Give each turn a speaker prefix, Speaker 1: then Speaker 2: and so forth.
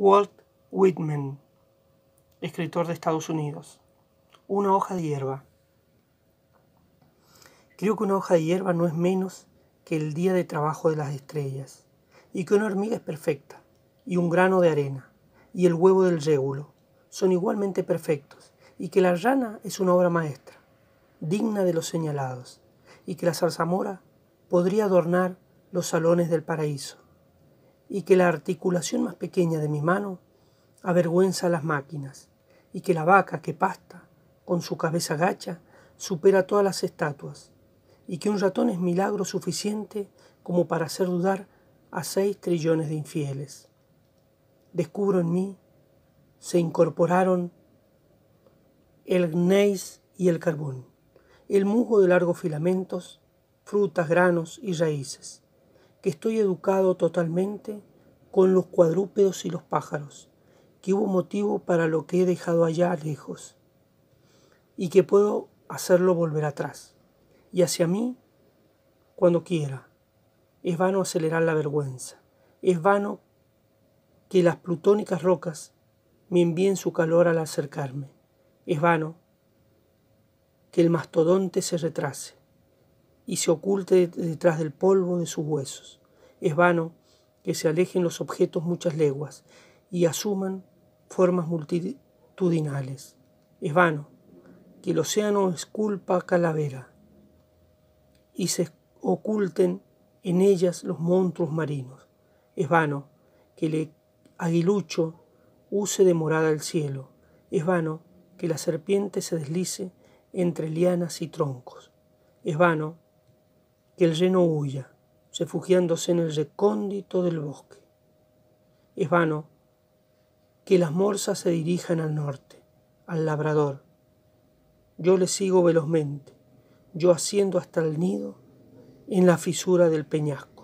Speaker 1: Walt Whitman, escritor de Estados Unidos. Una hoja de hierba. Creo que una hoja de hierba no es menos que el día de trabajo de las estrellas, y que una hormiga es perfecta, y un grano de arena, y el huevo del régulo, son igualmente perfectos, y que la rana es una obra maestra, digna de los señalados, y que la zarzamora podría adornar los salones del paraíso y que la articulación más pequeña de mi mano avergüenza a las máquinas, y que la vaca que pasta con su cabeza gacha supera todas las estatuas, y que un ratón es milagro suficiente como para hacer dudar a seis trillones de infieles. Descubro en mí, se incorporaron el gneis y el carbón, el musgo de largos filamentos, frutas, granos y raíces, que estoy educado totalmente con los cuadrúpedos y los pájaros, que hubo motivo para lo que he dejado allá lejos, y que puedo hacerlo volver atrás, y hacia mí cuando quiera. Es vano acelerar la vergüenza, es vano que las plutónicas rocas me envíen su calor al acercarme, es vano que el mastodonte se retrase, y se oculte detrás del polvo de sus huesos. Es vano que se alejen los objetos muchas leguas y asuman formas multitudinales. Es vano que el océano esculpa calavera y se oculten en ellas los monstruos marinos. Es vano que el aguilucho use de morada el cielo. Es vano que la serpiente se deslice entre lianas y troncos. Es vano que el reno huya, refugiándose en el recóndito del bosque. Es vano que las morsas se dirijan al norte, al labrador. Yo le sigo velozmente, yo haciendo hasta el nido en la fisura del peñasco.